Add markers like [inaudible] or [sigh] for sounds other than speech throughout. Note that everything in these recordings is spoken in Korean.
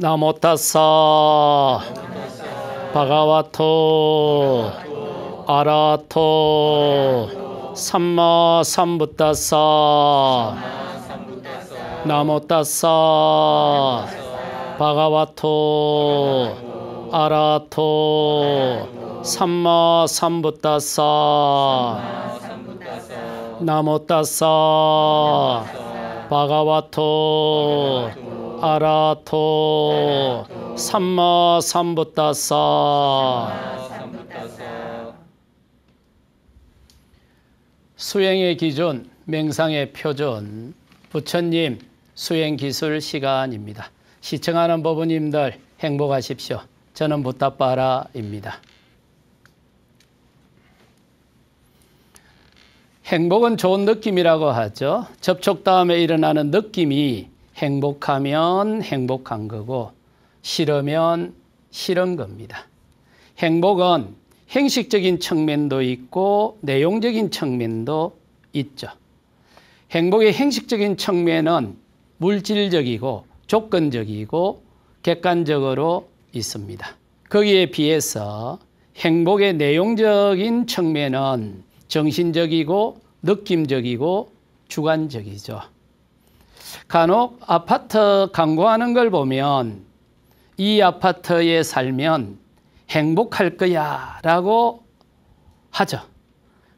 나모타사 바가와토 아라토 삼마 삼부타사 나모타사 바가와토 아라토 삼마 삼부타사 나모타사 바가와토 아라토 삼마 삼부따사 수행의 기준, 명상의 표준, 부처님 수행 기술 시간입니다. 시청하는 부부님들 행복하십시오. 저는 부따빠라입니다. 행복은 좋은 느낌이라고 하죠. 접촉 다음에 일어나는 느낌이 행복하면 행복한 거고 싫으면 싫은 겁니다. 행복은 행식적인 측면도 있고 내용적인 측면도 있죠. 행복의 행식적인 측면은 물질적이고 조건적이고 객관적으로 있습니다. 거기에 비해서 행복의 내용적인 측면은 정신적이고 느낌적이고 주관적이죠. 간혹 아파트 광고하는 걸 보면 이 아파트에 살면 행복할 거야 라고 하죠.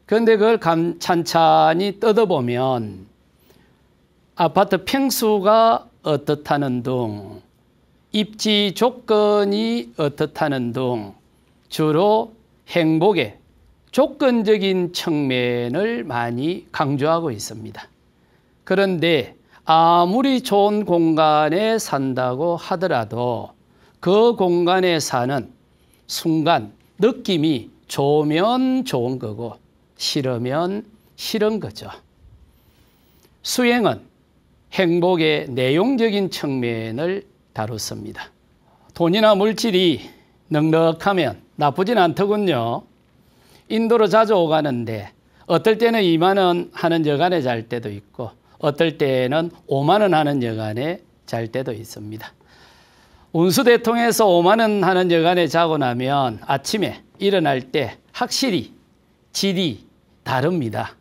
그런데 그걸 감, 찬찬히 뜯어보면 아파트 평수가 어떻다는 둥, 입지 조건이 어떻다는 둥, 주로 행복의 조건적인 측면을 많이 강조하고 있습니다. 그런데 아무리 좋은 공간에 산다고 하더라도 그 공간에 사는 순간 느낌이 좋으면 좋은 거고 싫으면 싫은 거죠. 수행은 행복의 내용적인 측면을 다뤘습니다. 돈이나 물질이 넉넉하면 나쁘진 않더군요. 인도로 자주 오가는데 어떨 때는 2만 원 하는 여간에 잘 때도 있고 어떨 때는 에 5만 원 하는 여간에 잘 때도 있습니다. 운수대통에서 5만 원 하는 여간에 자고 나면 아침에 일어날 때 확실히 질이 다릅니다.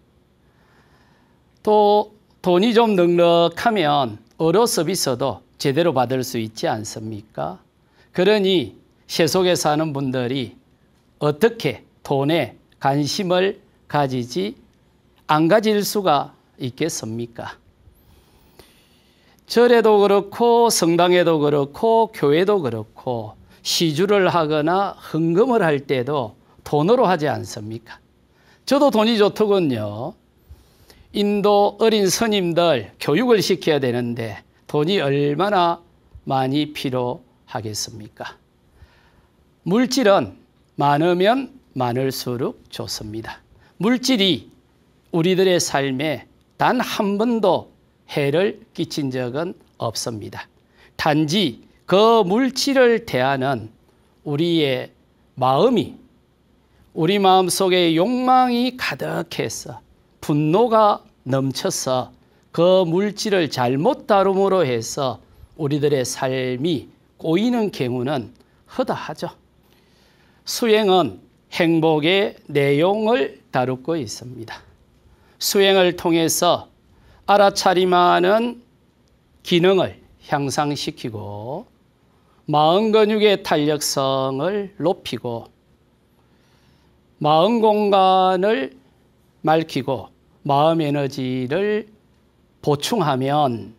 또 돈이 좀 넉넉하면 어로 서비스도 제대로 받을 수 있지 않습니까? 그러니 세속에 사는 분들이 어떻게 돈에 관심을 가지지 안 가질 수가 있겠습니까? 절에도 그렇고 성당에도 그렇고 교회도 그렇고 시주를 하거나 헌금을 할 때도 돈으로 하지 않습니까? 저도 돈이 좋더군요. 인도 어린 선임들 교육을 시켜야 되는데 돈이 얼마나 많이 필요하겠습니까? 물질은 많으면 많을수록 좋습니다. 물질이 우리들의 삶에 단한 번도 해를 끼친 적은 없습니다. 단지 그 물질을 대하는 우리의 마음이 우리 마음 속에 욕망이 가득해서 분노가 넘쳐서 그 물질을 잘못 다룸으로 해서 우리들의 삶이 꼬이는 경우는 허다하죠. 수행은 행복의 내용을 다루고 있습니다. 수행을 통해서 알아차림하는 기능을 향상시키고 마음 근육의 탄력성을 높이고 마음 공간을 맑히고 마음 에너지를 보충하면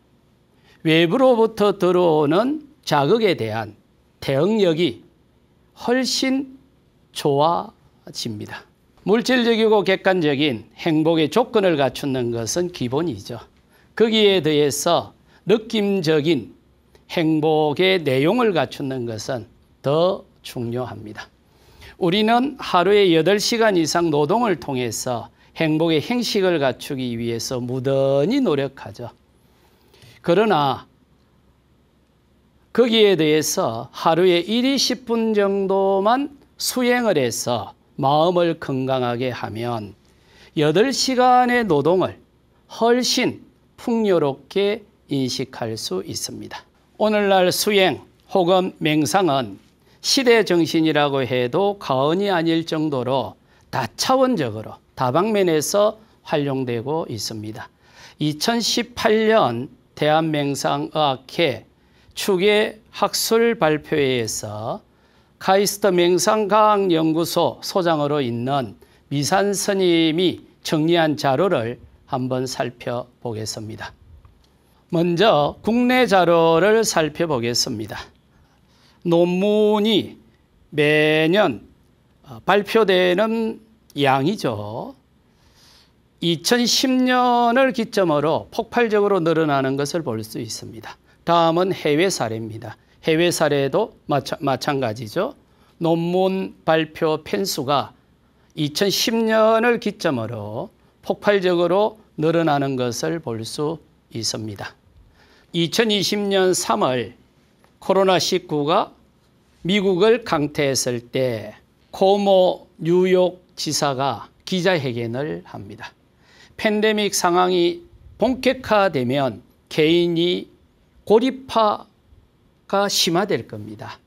외부로부터 들어오는 자극에 대한 대응력이 훨씬 좋아집니다. 물질적이고 객관적인 행복의 조건을 갖추는 것은 기본이죠. 거기에 대해서 느낌적인 행복의 내용을 갖추는 것은 더 중요합니다. 우리는 하루에 8시간 이상 노동을 통해서 행복의 행식을 갖추기 위해서 무던히 노력하죠. 그러나 거기에 대해서 하루에 1, 20분 정도만 수행을 해서 마음을 건강하게 하면 8시간의 노동을 훨씬 풍요롭게 인식할 수 있습니다. 오늘날 수행 혹은 맹상은 시대 정신이라고 해도 과언이 아닐 정도로 다차원적으로 다방면에서 활용되고 있습니다. 2018년 대한맹상의학회 축의 학술 발표회에서 카이스트 맹상과학연구소 소장으로 있는 미산 스님이 정리한 자료를 한번 살펴보겠습니다. 먼저 국내 자료를 살펴보겠습니다. 논문이 매년 어, 발표되는 양이죠. 2010년을 기점으로 폭발적으로 늘어나는 것을 볼 수 있습니다. 다음은 해외 사례입니다. 해외 사례도 마찬, 가지죠 논문 발표 펜수가 2010년을 기점으로 폭발적으로 늘어나는 것을 볼 수 있습니다. 2020년 3월 코로나19가 미국을 강퇴했을때 코모 뉴욕 지사가 기자회견을 합니다. 팬데믹 상황이 본격화되면 개인이 고립화 가 심화될 겁니다.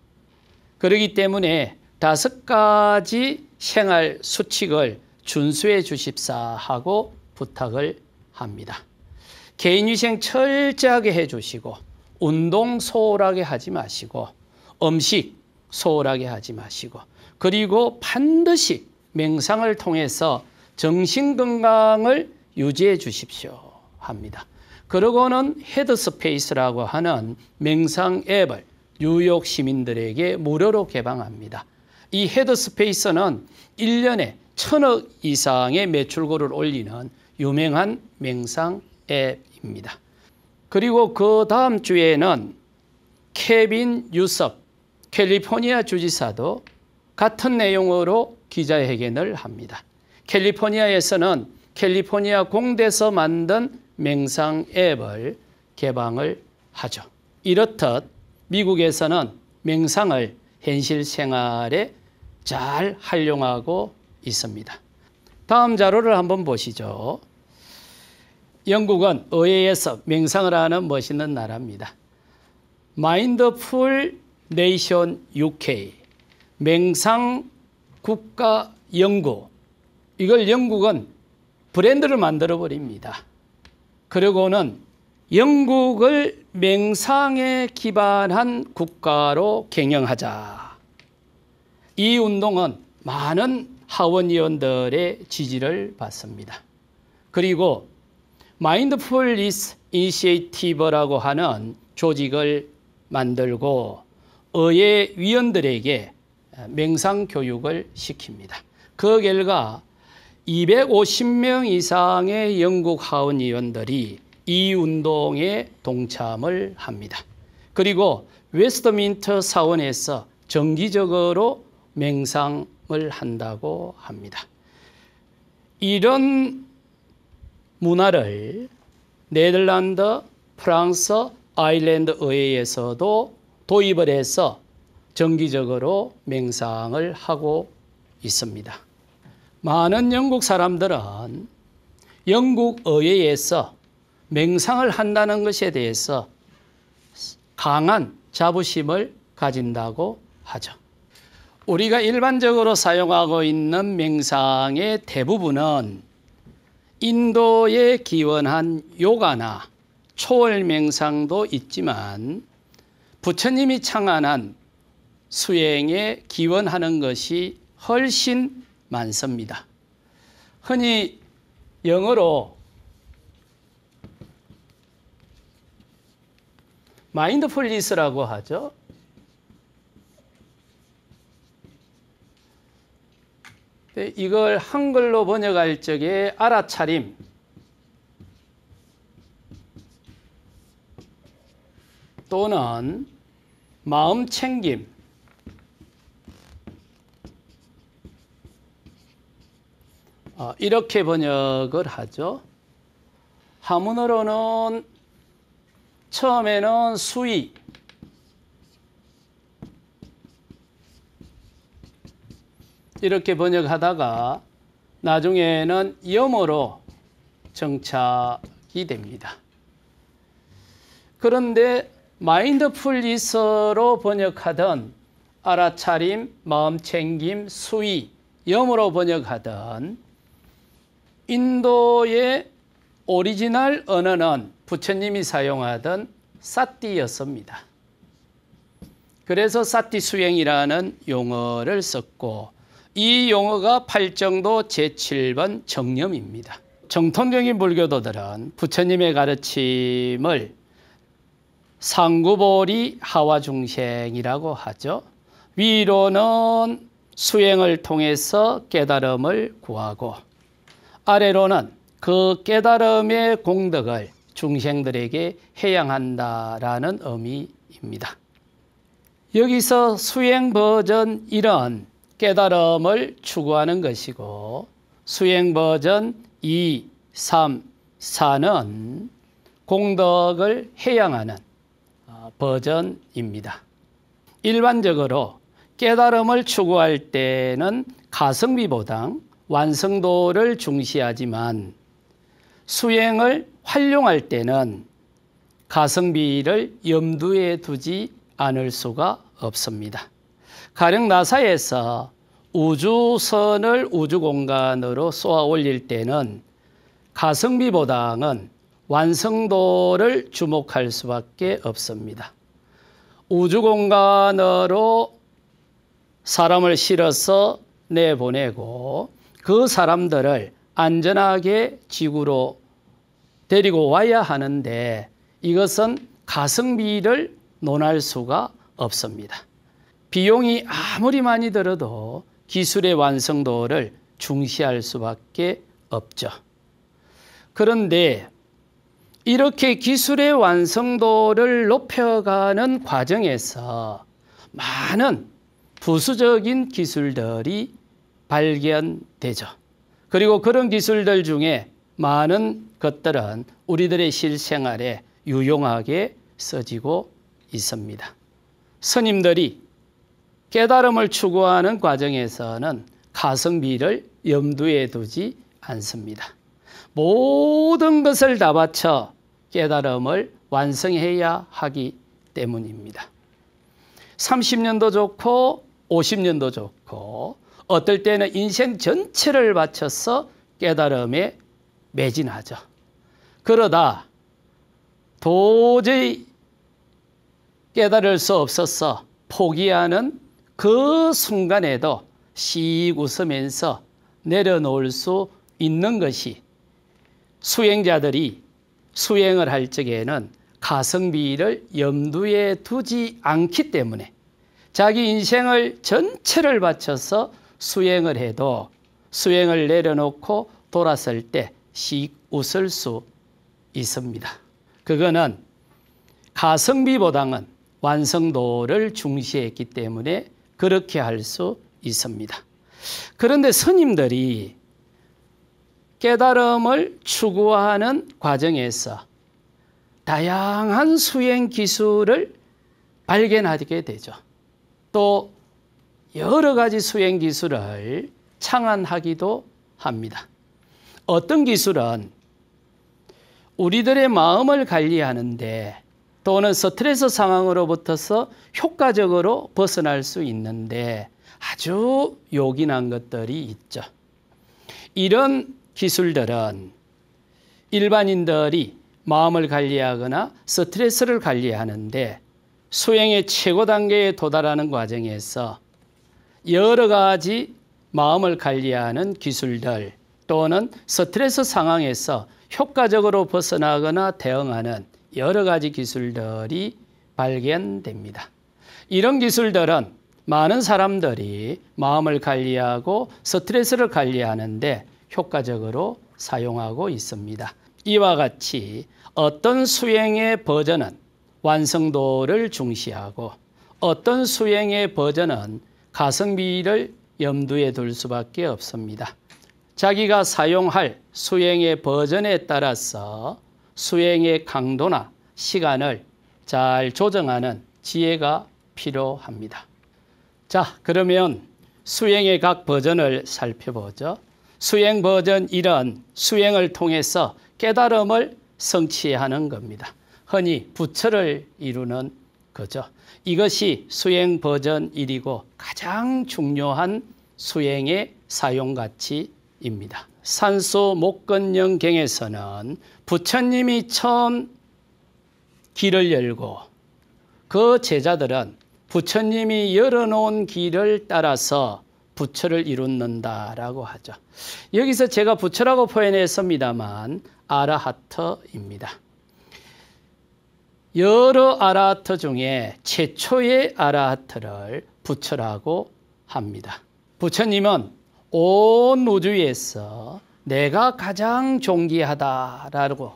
그러기 때문에 다섯 가지 생활 수칙을 준수해 주십사 하고 부탁을 합니다. 개인위생 철저하게 해 주시고 운동 소홀하게 하지 마시고 음식 소홀하게 하지 마시고 그리고 반드시 맹상을 통해서 정신 건강을 유지해 주십시오 합니다. 그러고는 헤드스페이스라고 하는 명상 앱을 뉴욕 시민들에게 무료로 개방합니다. 이 헤드스페이스는 1년에 천억 이상의 매출고를 올리는 유명한 명상 앱입니다. 그리고 그 다음 주에는 케빈 유섭 캘리포니아 주지사도 같은 내용으로 기자회견을 합니다. 캘리포니아에서는 캘리포니아 공대에서 만든 맹상 앱을 개방을 하죠. 이렇듯 미국에서는 맹상을 현실 생활에 잘 활용하고 있습니다. 다음 자료를 한번 보시죠. 영국은 의회에서 맹상을 하는 멋있는 나라입니다. 마인드풀 네이션 UK 맹상 국가 연구 이걸 영국은 브랜드를 만들어 버립니다. 그리고는 영국을 맹상에 기반한 국가로 경영하자. 이 운동은 많은 하원의원들의 지지를 받습니다. 그리고 마인드풀리스 이니시에이티버라고 하는 조직을 만들고 의회 위원들에게 맹상 교육을 시킵니다. 그 결과 250명 이상의 영국 하원 의원들이 이 운동에 동참을 합니다. 그리고 웨스트민터 사원에서 정기적으로 맹상을 한다고 합니다. 이런 문화를 네덜란드, 프랑스, 아일랜드 의회에서도 도입을 해서 정기적으로 맹상을 하고 있습니다. 많은 영국 사람들은 영국 의회에서 맹상을 한다는 것에 대해서 강한 자부심을 가진다고 하죠. 우리가 일반적으로 사용하고 있는 맹상의 대부분은 인도에 기원한 요가나 초월 맹상도 있지만 부처님이 창안한 수행에 기원하는 것이 훨씬 많습니다. 흔히 영어로 마인드풀리스라고 하죠. 네, 이걸 한글로 번역할 적에 알아차림, 또는 마음 챙김, 어, 이렇게 번역을 하죠. 하문으로는 처음에는 수위, 이렇게 번역하다가 나중에는 염어로 정착이 됩니다. 그런데 마인드풀리스로 번역하던 알아차림, 마음챙김, 수위, 염으로 번역하던 인도의 오리지널 언어는 부처님이 사용하던 사띠였습니다. 그래서 사띠 수행이라는 용어를 썼고 이 용어가 팔정도 제7번 정념입니다. 정통적인 불교도들은 부처님의 가르침을 상구보리 하와중생이라고 하죠. 위로는 수행을 통해서 깨달음을 구하고 아래로는 그 깨달음의 공덕을 중생들에게 해양한다라는 의미입니다. 여기서 수행 버전 1은 깨달음을 추구하는 것이고 수행 버전 2, 3, 4는 공덕을 해양하는 어, 버전입니다. 일반적으로 깨달음을 추구할 때는 가성비보당 완성도를 중시하지만 수행을 활용할 때는 가성비를 염두에 두지 않을 수가 없습니다. 가령 나사에서 우주선을 우주공간으로 쏘아 올릴 때는 가성비보다는 완성도를 주목할 수밖에 없습니다. 우주공간으로 사람을 실어서 내보내고 그 사람들을 안전하게 지구로 데리고 와야 하는데 이것은 가성비를 논할 수가 없습니다. 비용이 아무리 많이 들어도 기술의 완성도를 중시할 수밖에 없죠. 그런데 이렇게 기술의 완성도를 높여가는 과정에서 많은 부수적인 기술들이 발견되죠. 그리고 그런 기술들 중에 많은 것들은 우리들의 실생활에 유용하게 써지고 있습니다. 스님들이 깨달음을 추구하는 과정에서는 가성비를 염두에 두지 않습니다. 모든 것을 다 바쳐 깨달음을 완성해야 하기 때문입니다. 30년도 좋고 50년도 좋고 어떨 때는 인생 전체를 바쳐서 깨달음에 매진하죠. 그러다 도저히 깨달을 수 없어서 포기하는 그 순간에도 씩 웃으면서 내려놓을 수 있는 것이 수행자들이 수행을 할 적에는 가성비를 염두에 두지 않기 때문에 자기 인생을 전체를 바쳐서 수행을 해도 수행을 내려놓고 돌았을 때 씩 웃을 수 있습니다. 그거는 가성비보다는 완성도를 중시했기 때문에 그렇게 할 수 있습니다. 그런데 스님들이 깨달음을 추구하는 과정에서 다양한 수행 기술을 발견하게 되죠. 또 여러 가지 수행 기술을 창안하기도 합니다. 어떤 기술은 우리들의 마음을 관리하는데 또는 스트레스 상황으로부터서 효과적으로 벗어날 수 있는데 아주 요긴한 것들이 있죠. 이런 기술들은 일반인들이 마음을 관리하거나 스트레스를 관리하는데 수행의 최고 단계에 도달하는 과정에서 여러 가지 마음을 관리하는 기술들 또는 스트레스 상황에서 효과적으로 벗어나거나 대응하는 여러 가지 기술들이 발견됩니다. 이런 기술들은 많은 사람들이 마음을 관리하고 스트레스를 관리하는데 효과적으로 사용하고 있습니다. 이와 같이 어떤 수행의 버전은 완성도를 중시하고 어떤 수행의 버전은 가성비를 염두에 둘 수밖에 없습니다. 자기가 사용할 수행의 버전에 따라서 수행의 강도나 시간을 잘 조정하는 지혜가 필요합니다. 자, 그러면 수행의 각 버전을 살펴보죠. 수행 버전 1은 수행을 통해서 깨달음을 성취하는 겁니다. 흔히 부처를 이루는 거죠. 이것이 수행 버전 1이고 가장 중요한 수행의 사용 가치입니다. 산소 목건령 경에서는 부처님이 처음 길을 열고 그 제자들은 부처님이 열어놓은 길을 따라서 부처를 이루는다라고 하죠. 여기서 제가 부처라고 표현했습니다만 아라하터입니다. 여러 아라하트 중에 최초의 아라하트를 부처라고 합니다. 부처님은 온 우주에서 내가 가장 존귀하다라고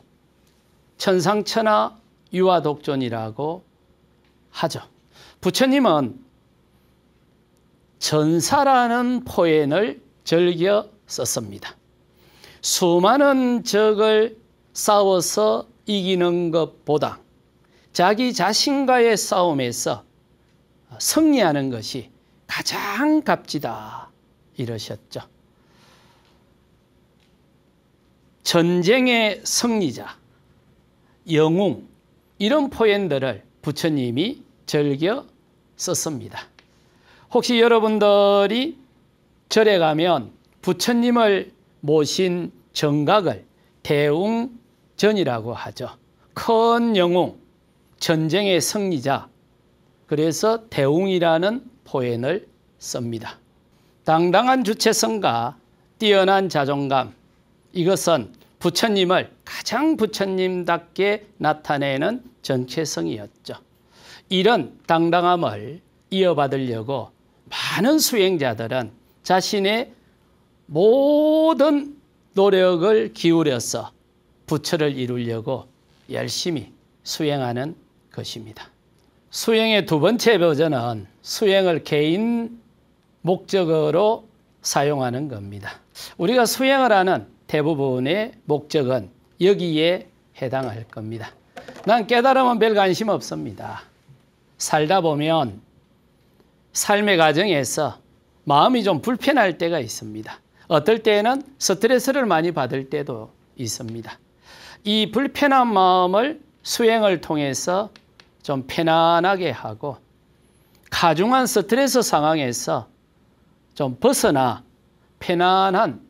천상천하 유아독존이라고 하죠. 부처님은 전사라는 포엔을 즐겨 썼습니다. 수많은 적을 싸워서 이기는 것보다 자기 자신과의 싸움에서 승리하는 것이 가장 값지다 이러셨죠. 전쟁의 승리자, 영웅 이런 포엔들을 부처님이 즐겨 썼습니다. 혹시 여러분들이 절에 가면 부처님을 모신 정각을 대웅전이라고 하죠. 큰 영웅, 전쟁의 승리자 그래서 대웅이라는 포엔을 씁니다. 당당한 주체성과 뛰어난 자존감 이것은 부처님을 가장 부처님답게 나타내는 전체성이었죠. 이런 당당함을 이어받으려고 많은 수행자들은 자신의 모든 노력을 기울여서 부처를 이루려고 열심히 수행하는 것입니다. 수행의 두 번째 버전은 수행을 개인 목적으로 사용하는 겁니다. 우리가 수행을 하는 대부분의 목적은 여기에 해당할 겁니다. 난 깨달음은 별 관심 없습니다. 살다 보면 삶의 과정에서 마음이 좀 불편할 때가 있습니다. 어떨 때에는 스트레스를 많이 받을 때도 있습니다. 이 불편한 마음을 수행을 통해서 좀 편안하게 하고 가중한 스트레스 상황에서 좀 벗어나 편안한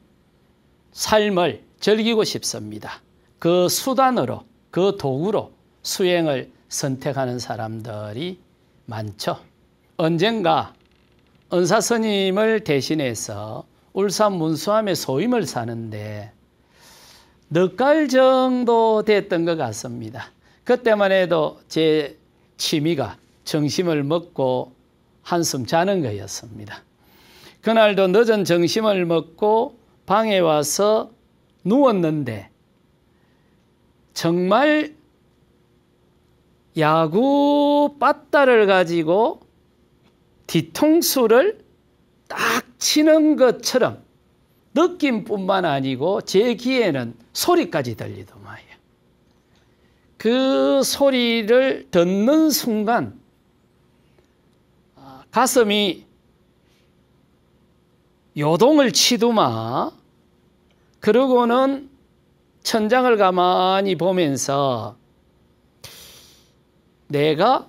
삶을 즐기고 싶습니다. 그 수단으로, 그 도구로 수행을 선택하는 사람들이 많죠. 언젠가 은사 스님을 대신해서 울산 문수암의 소임을 사는데 넉갈 정도 됐던 것 같습니다. 그때만 해도 제 취미가 정심을 먹고 한숨 자는 거였습니다. 그날도 늦은 정심을 먹고 방에 와서 누웠는데 정말 야구 빠따를 가지고 뒤통수를 딱 치는 것처럼 느낌뿐만 아니고 제 귀에는 소리까지 들리더만요. 그 소리를 듣는 순간 아, 가슴이 요동을 치두마 그러고는 천장을 가만히 보면서 내가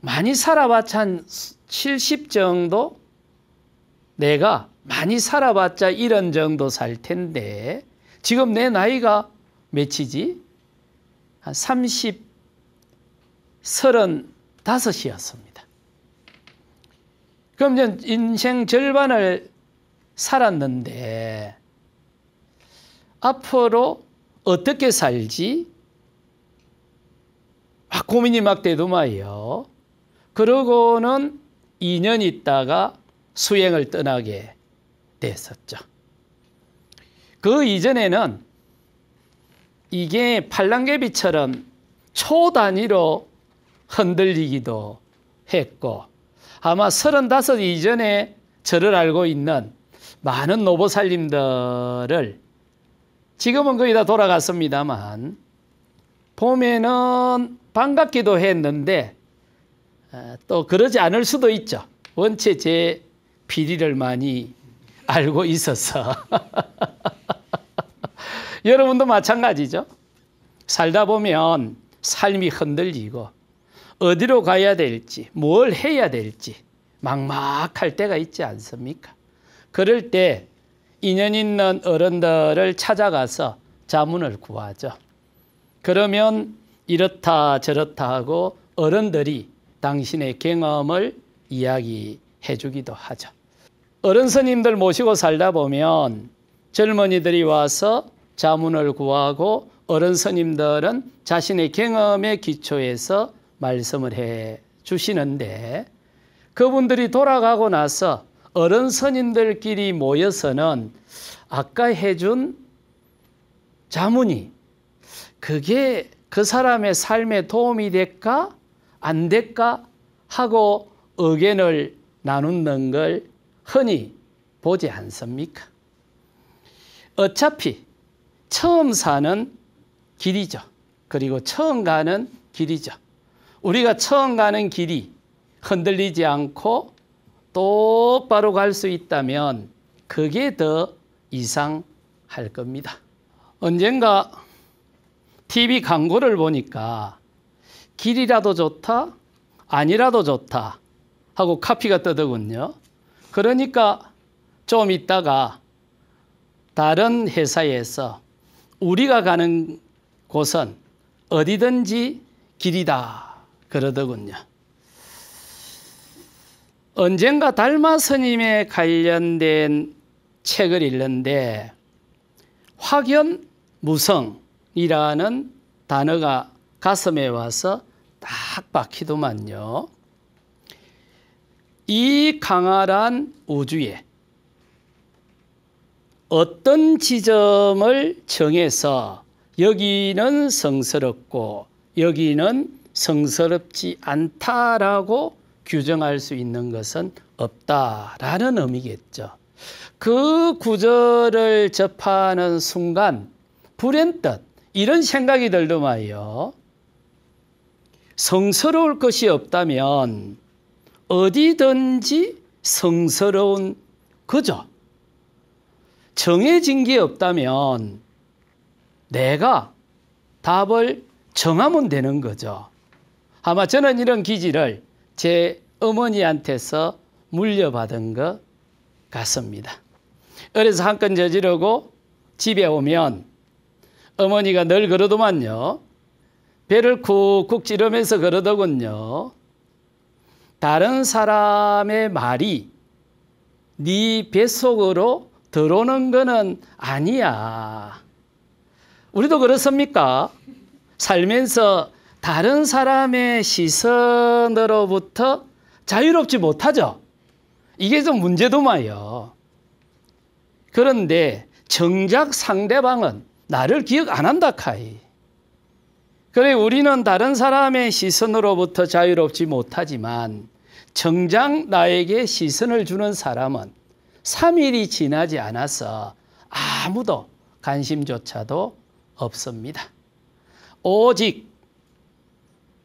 많이 살아봤자 한 70 정도 내가 많이 살아봤자 이런 정도 살 텐데 지금 내 나이가 몇이지? 한 아, 30, 35이었습니다. 그럼 인생 절반을 살았는데 앞으로 어떻게 살지? 막 아, 고민이 막 되더마요. 그러고는 2년 있다가 수행을 떠나게 됐었죠. 그 이전에는 이게 팔랑개비처럼 초단위로 흔들리기도 했고 아마 서른다섯 이전에 저를 알고 있는 많은 노보살림들을 지금은 거의 다 돌아갔습니다만 봄에는 반갑기도 했는데 아, 또 그러지 않을 수도 있죠. 원체 제 비리를 많이 알고 있어서 [laughs] 여러분도 마찬가지죠. 살다 보면 삶이 흔들리고 어디로 가야 될지 뭘 해야 될지 막막할 때가 있지 않습니까? 그럴 때 인연 있는 어른들을 찾아가서 자문을 구하죠. 그러면 이렇다 저렇다 하고 어른들이 당신의 경험을 이야기해 주기도 하죠. 어른 스님들 모시고 살다 보면 젊은이들이 와서 자문을 구하고 어른 스님들은 자신의 경험에기초해서 말씀을 해 주시는데 그분들이 돌아가고 나서 어른 선인들끼리 모여서는 아까 해준 자문이 그게 그 사람의 삶에 도움이 될까 안 될까 하고 의견을 나누는 걸 흔히 보지 않습니까? 어차피 처음 사는 길이죠. 그리고 처음 가는 길이죠. 우리가 처음 가는 길이 흔들리지 않고 똑바로 갈 수 있다면 그게 더 이상할 겁니다. 언젠가 TV 광고를 보니까 길이라도 좋다, 아니라도 좋다 하고 카피가 뜨더군요. 그러니까 좀 있다가 다른 회사에서 우리가 가는 곳은 어디든지 길이다 그러더군요. 언젠가 달마 스님에 관련된 책을 읽는데 확연 무성이라는 단어가 가슴에 와서 딱 박히더만요. 이강활란 우주에 어떤 지점을 정해서 여기는 성스럽고 여기는 성스럽지 않다라고 규정할 수 있는 것은 없다라는 의미겠죠. 그 구절을 접하는 순간 불현듯 이런 생각이 들더마요 성스러울 것이 없다면 어디든지 성스러운 그죠. 정해진 게 없다면 내가 답을 정하면 되는 거죠. 아마 저는 이런 기질을 제 어머니한테서 물려받은 것 같습니다. 어려서 한 건 저지르고 집에 오면 어머니가 늘 그러더만요. 배를 쿡쿡 찌르면서 그러더군요. 다른 사람의 말이 네 뱃속으로 들어오는 거는 아니야. 우리도 그렇습니까? 살면서 다른 사람의 시선으로부터 자유롭지 못하죠. 이게 좀 문제도마요. 그런데 정작 상대방은 나를 기억 안 한다 카이. 그래 우리는 다른 사람의 시선으로부터 자유롭지 못하지만 정작 나에게 시선을 주는 사람은 3일이 지나지 않아서 아무도 관심조차도 없습니다. 오직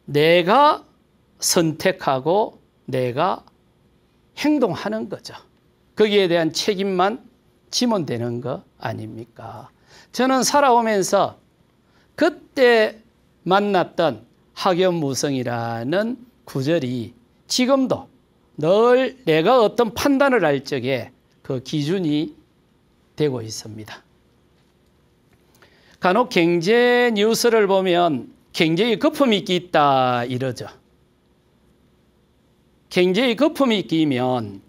내가 선택하고 내가 행동하는 거죠. 거기에 대한 책임만 지면 되는 거 아닙니까? 저는 살아오면서 그때 만났던 학연무성이라는 구절이 지금도 늘 내가 어떤 판단을 할 적에 그 기준이 되고 있습니다. 간혹 경제 뉴스를 보면 경제의 거품이 있다 이러죠. 경제의 거품이 끼면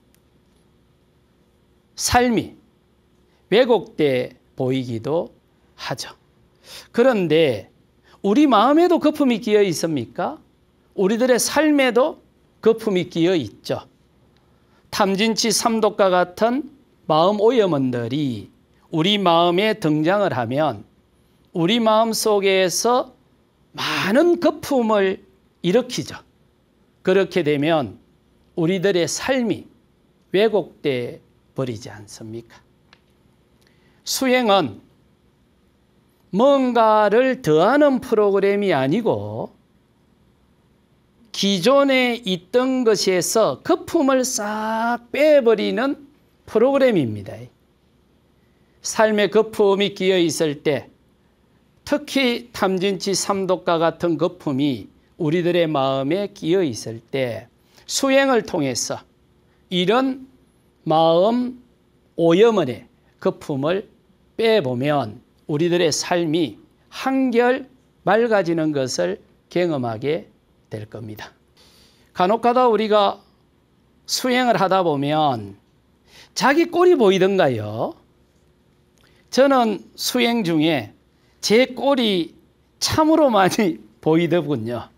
삶이 왜곡돼 보이기도 하죠. 그런데 우리 마음에도 거품이 끼어 있습니까? 우리들의 삶에도 거품이 끼어 있죠. 탐진치 삼독과 같은 마음 오염원들이 우리 마음에 등장을 하면 우리 마음 속에서 많은 거품을 일으키죠. 그렇게 되면 우리들의 삶이 왜곡돼 버리지 않습니까? 수행은 뭔가를 더하는 프로그램이 아니고 기존에 있던 것에서 거품을 싹 빼버리는 프로그램입니다. 삶의 거품이 끼어 있을 때 특히 탐진치 삼독과 같은 거품이 우리들의 마음에 끼어 있을 때 수행을 통해서 이런 마음 오염원의 거품을 빼보면 우리들의 삶이 한결 맑아지는 것을 경험하게 될 겁니다. 간혹가다 우리가 수행을 하다 보면 자기 꼴이 보이던가요? 저는 수행 중에 제 꼴이 참으로 많이 [laughs] 보이더군요.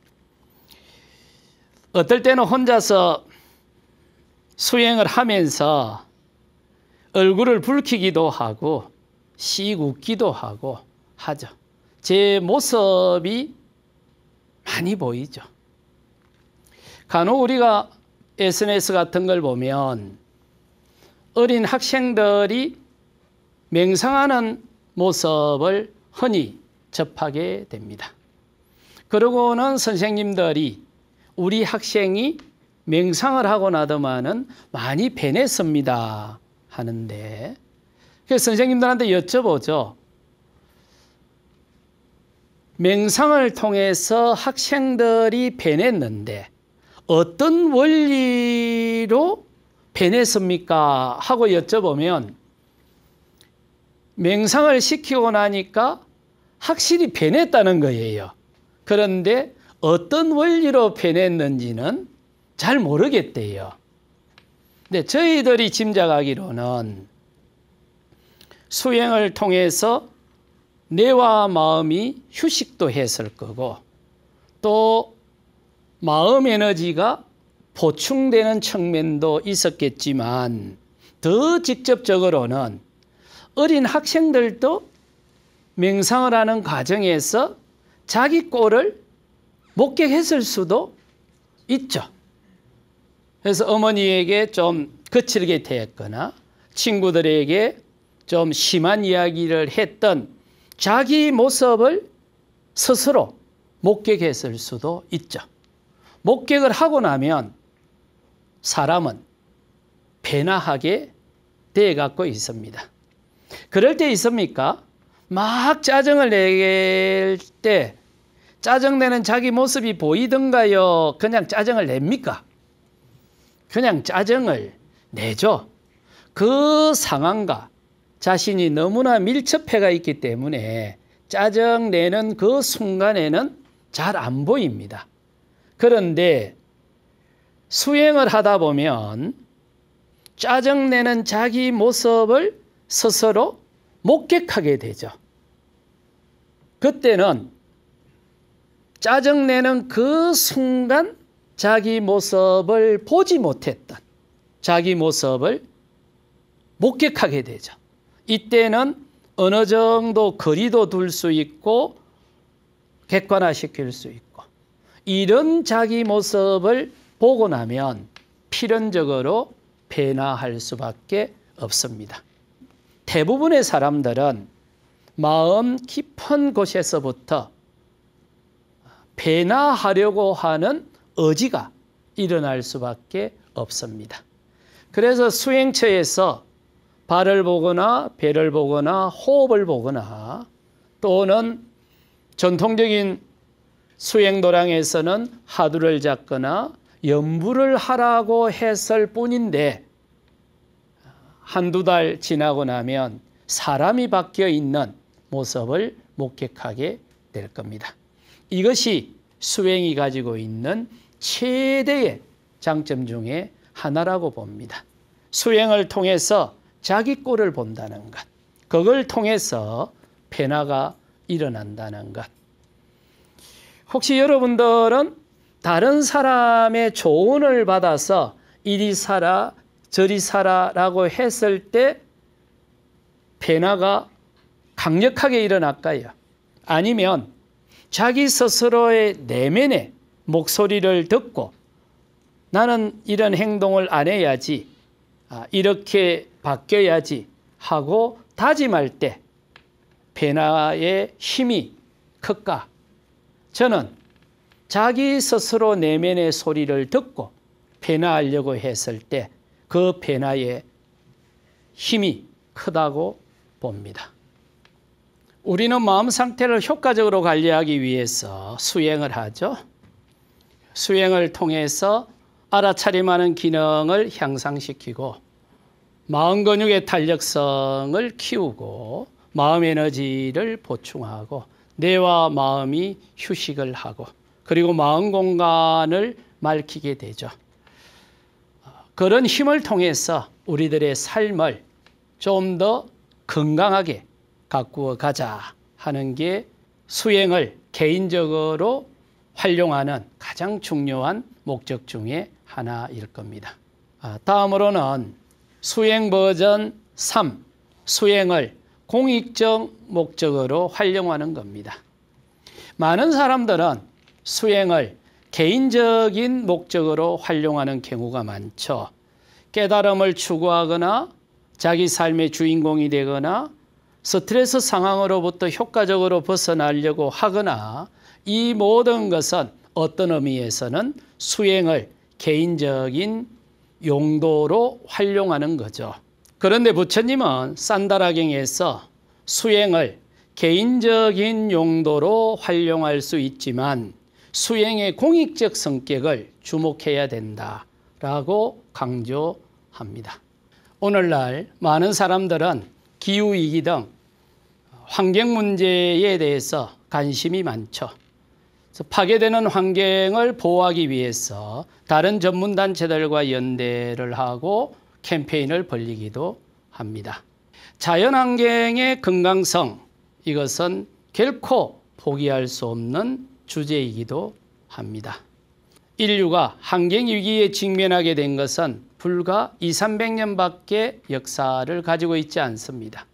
어떨 때는 혼자서 수행을 하면서 얼굴을 붉히기도 하고 씩 웃기도 하고 하죠. 제 모습이 많이 보이죠. 간혹 우리가 SNS 같은 걸 보면 어린 학생들이 맹상하는 모습을 흔히 접하게 됩니다. 그러고는 선생님들이 우리 학생이 맹상을 하고 나더만은 많이 변했습니다. 하는데, 그래서 선생님들한테 여쭤보죠. 맹상을 통해서 학생들이 변했는데, 어떤 원리로 변했습니까? 하고 여쭤보면 맹상을 시키고 나니까 확실히 변했다는 거예요. 그런데 어떤 원리로 변했는지는 잘 모르겠대요. 근데 저희들이 짐작하기로는 수행을 통해서 뇌와 마음이 휴식도 했을 거고 또 마음 에너지가 보충되는 측면도 있었겠지만 더 직접적으로는 어린 학생들도 명상을 하는 과정에서 자기 꼴을 목격했을 수도 있죠. 그래서 어머니에게 좀 거칠게 대했거나 친구들에게 좀 심한 이야기를 했던 자기 모습을 스스로 목격했을 수도 있죠. 목격을 하고 나면 사람은 배나하게 돼갖고 있습니다. 그럴 때 있습니까? 막 짜증을 낼 때 짜증내는 자기 모습이 보이던가요? 그냥 짜증을 냅니까? 그냥 짜증을 내죠. 그 상황과 자신이 너무나 밀접해가 있기 때문에 짜증내는 그 순간에는 잘 안 보입니다. 그런데 수행을 하다 보면 짜증내는 자기 모습을 스스로 목격하게 되죠. 그때는 짜증내는 그 순간 자기 모습을 보지 못했던 자기 모습을 목격하게 되죠. 이때는 어느 정도 거리도 둘 수 있고 객관화시킬 수 있고 이런 자기 모습을 보고 나면 필연적으로 배나할 수밖에 없습니다. 대부분의 사람들은 마음 깊은 곳에서부터 배나하려고 하는 의지가 일어날 수밖에 없습니다. 그래서 수행처에서 발을 보거나 배를 보거나 호흡을 보거나 또는 전통적인 수행도량에서는 하두를 잡거나 염부를 하라고 했을 뿐인데 한두 달 지나고 나면 사람이 바뀌어 있는 모습을 목격하게 될 겁니다. 이것이 수행이 가지고 있는 최대의 장점 중에 하나라고 봅니다. 수행을 통해서 자기 꼴을 본다는 것, 그걸 통해서 변화가 일어난다는 것, 혹시 여러분들은 다른 사람의 조언을 받아서 이리 살아 저리 살아라고 했을 때 변화가 강력하게 일어날까요? 아니면 자기 스스로의 내면의 목소리를 듣고 나는 이런 행동을 안 해야지, 아, 이렇게 바뀌어야지 하고 다짐할 때 변화의 힘이 클까? 저는 자기 스스로 내면의 소리를 듣고 변화하려고 했을 때 그 변화의 힘이 크다고 봅니다. 우리는 마음 상태를 효과적으로 관리하기 위해서 수행을 하죠. 수행을 통해서 알아차림하는 기능을 향상시키고 마음 근육의 탄력성을 키우고 마음 에너지를 보충하고 뇌와 마음이 휴식을 하고 그리고 마음 공간을 맑히게 되죠. 그런 힘을 통해서 우리들의 삶을 좀 더 건강하게 가꾸어 가자 하는 게 수행을 개인적으로 활용하는 가장 중요한 목적 중에 하나일 겁니다. 아, 다음으로는 수행 버전 3, 수행을 공익적 목적으로 활용하는 겁니다. 많은 사람들은 수행을 개인적인 목적으로 활용하는 경우가 많죠. 깨달음을 추구하거나 자기 삶의 주인공이 되거나 스트레스 상황으로부터 효과적으로 벗어나려고 하거나 이 모든 것은 어떤 의미에서는 수행을 개인적인 용도로 활용하는 거죠. 그런데 부처님은 산다라경에서 수행을 개인적인 용도로 활용할 수 있지만 수행의 공익적 성격을 주목해야 된다라고 강조합니다. 오늘날 많은 사람들은 기후위기 등 환경 문제에 대해서 관심이 많죠. 파괴되는 환경을 보호하기 위해서 다른 전문단체들과 연대를 하고 캠페인을 벌리기도 합니다. 자연환경의 건강성 이것은 결코 포기할 수 없는 주제이기도 합니다. 인류가 환경 위기에 직면하게 된 것은 불과 2, 300년밖에 역사를 가지고 있지 않습니다.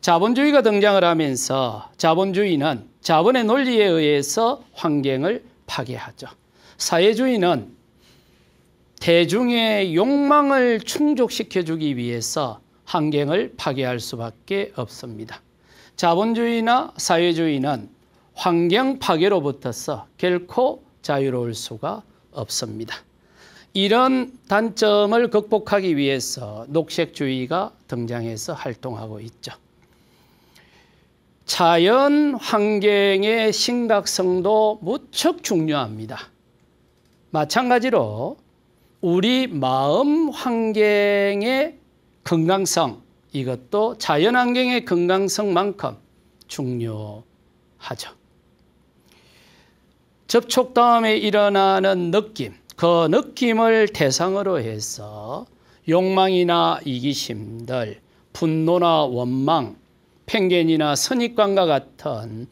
자본주의가 등장을 하면서 자본주의는 자본의 논리에 의해서 환경을 파괴하죠. 사회주의는 대중의 욕망을 충족시켜 주기 위해서 환경을 파괴할 수밖에 없습니다. 자본주의나 사회주의는 환경 파괴로부터서 결코 자유로울 수가 없습니다. 이런 단점을 극복하기 위해서 녹색주의가 등장해서 활동하고 있죠. 자연 환경의 심각성도 무척 중요합니다. 마찬가지로 우리 마음 환경의 건강성 이것도 자연 환경의 건강성만큼 중요하죠. 접촉 다음에 일어나는 느낌, 그 느낌을 대상으로 해서 욕망이나 이기심들, 분노나 원망, 편견이나 선입관과 같은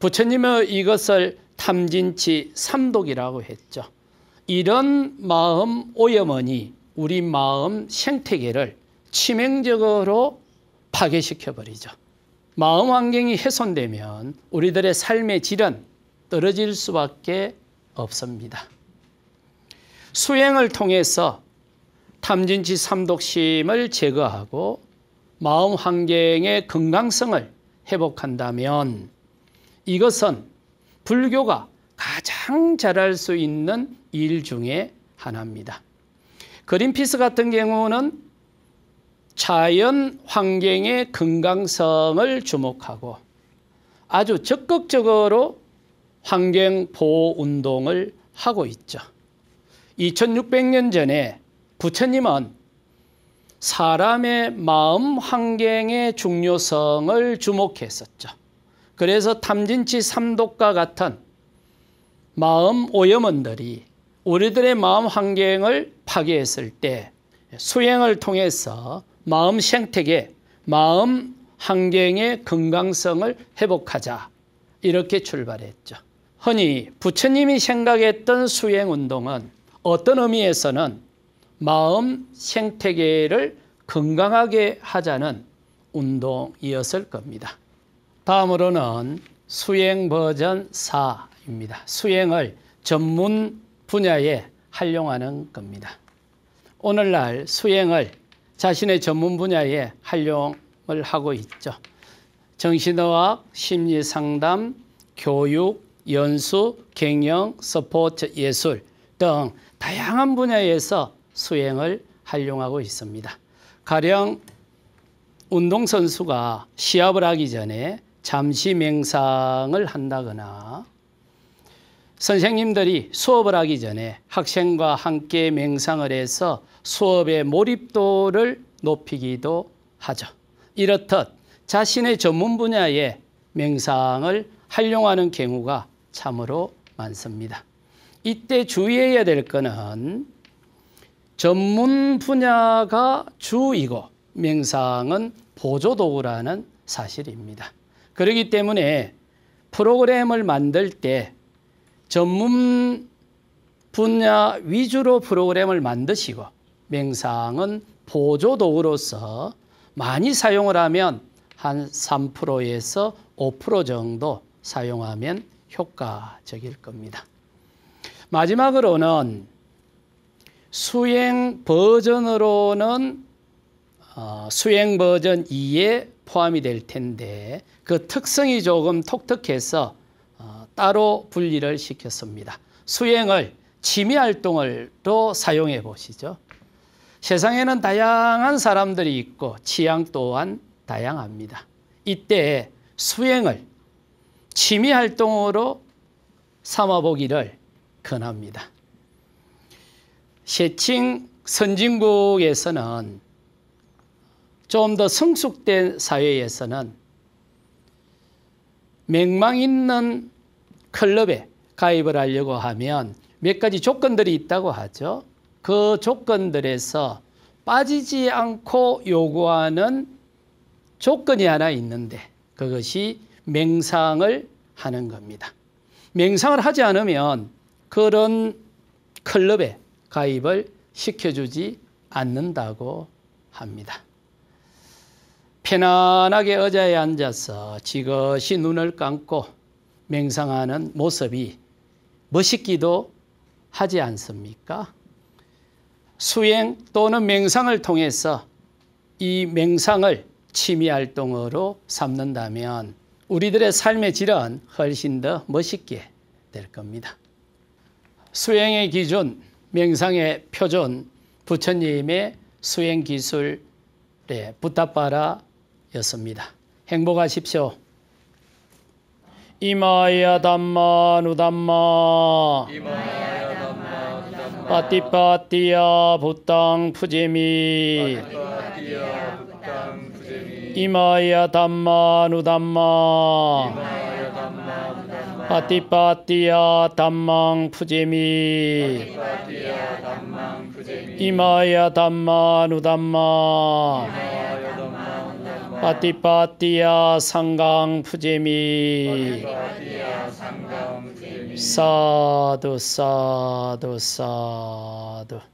부처님의 이것을 탐진치 삼독이라고 했죠. 이런 마음 오염원이 우리 마음 생태계를 치명적으로 파괴시켜버리죠. 마음 환경이 훼손되면 우리들의 삶의 질은 떨어질 수밖에 없습니다. 수행을 통해서 탐진치 삼독심을 제거하고 마음 환경의 건강성을 회복한다면 이것은 불교가 가장 잘할 수 있는 일 중에 하나입니다. 그린피스 같은 경우는 자연 환경의 건강성을 주목하고 아주 적극적으로 환경 보호 운동을 하고 있죠. 2600년 전에 부처님은 사람의 마음 환경의 중요성을 주목했었죠. 그래서 탐진치 삼독과 같은 마음 오염원들이 우리들의 마음 환경을 파괴했을 때 수행을 통해서 마음 생태계, 마음 환경의 건강성을 회복하자 이렇게 출발했죠. 흔히 부처님이 생각했던 수행 운동은 어떤 의미에서는 마음 생태계를 건강하게 하자는 운동이었을 겁니다. 다음으로는 수행 버전 4입니다. 수행을 전문 분야에 활용하는 겁니다. 오늘날 수행을 자신의 전문 분야에 활용을 하고 있죠. 정신의학, 심리상담, 교육, 연수, 경영, 스포츠 예술 등 다양한 분야에서 수행을 활용하고 있습니다. 가령 운동선수가 시합을 하기 전에 잠시 맹상을 한다거나 선생님들이 수업을 하기 전에 학생과 함께 명상을 해서 수업의 몰입도를 높이기도 하죠. 이렇듯 자신의 전문 분야에 명상을 활용하는 경우가 참으로 많습니다. 이때 주의해야 될 것은 전문 분야가 주이고 명상은 보조도구라는 사실입니다. 그렇기 때문에 프로그램을 만들 때 전문 분야 위주로 프로그램을 만드시고 명상은 보조 도구로서 많이 사용을 하면 한 3%에서 5% 정도 사용하면 효과적일 겁니다. 마지막으로는 수행 버전으로는 어, 수행 버전 2에 포함이 될 텐데 그 특성이 조금 독특해서 따로 분리를 시켰습니다. 수행을 취미 활동을 또 사용해 보시죠. 세상에는 다양한 사람들이 있고 취향 또한 다양합니다. 이때 수행을 취미 활동으로 삼아 보기를 권합니다. 세칭 선진국에서는 좀 더 성숙된 사회에서는 맹망 있는 클럽에 가입을 하려고 하면 몇 가지 조건들이 있다고 하죠. 그 조건들에서 빠지지 않고 요구하는 조건이 하나 있는데 그것이 맹상을 하는 겁니다. 맹상을 하지 않으면 그런 클럽에 가입을 시켜주지 않는다고 합니다. 편안하게 의자에 앉아서 지그시 눈을 감고 맹상하는 모습이 멋있기도 하지 않습니까? 수행 또는 맹상을 통해서 이 맹상을 취미 활동으로 삼는다면 우리들의 삶의 질은 훨씬 더 멋있게 될 겁니다. 수행의 기준, 맹상의 표준, 부처님의 수행 기술에 부탁바라였습니다. 행복하십시오. 이마야 담마 누담마 아티파티야부탕 푸제미 이마야 담마 누담마 아티파티야 담망 푸제미 이마야 담마 누담마 뭐. 파티파티야 상강 푸제미 사두 사두 사두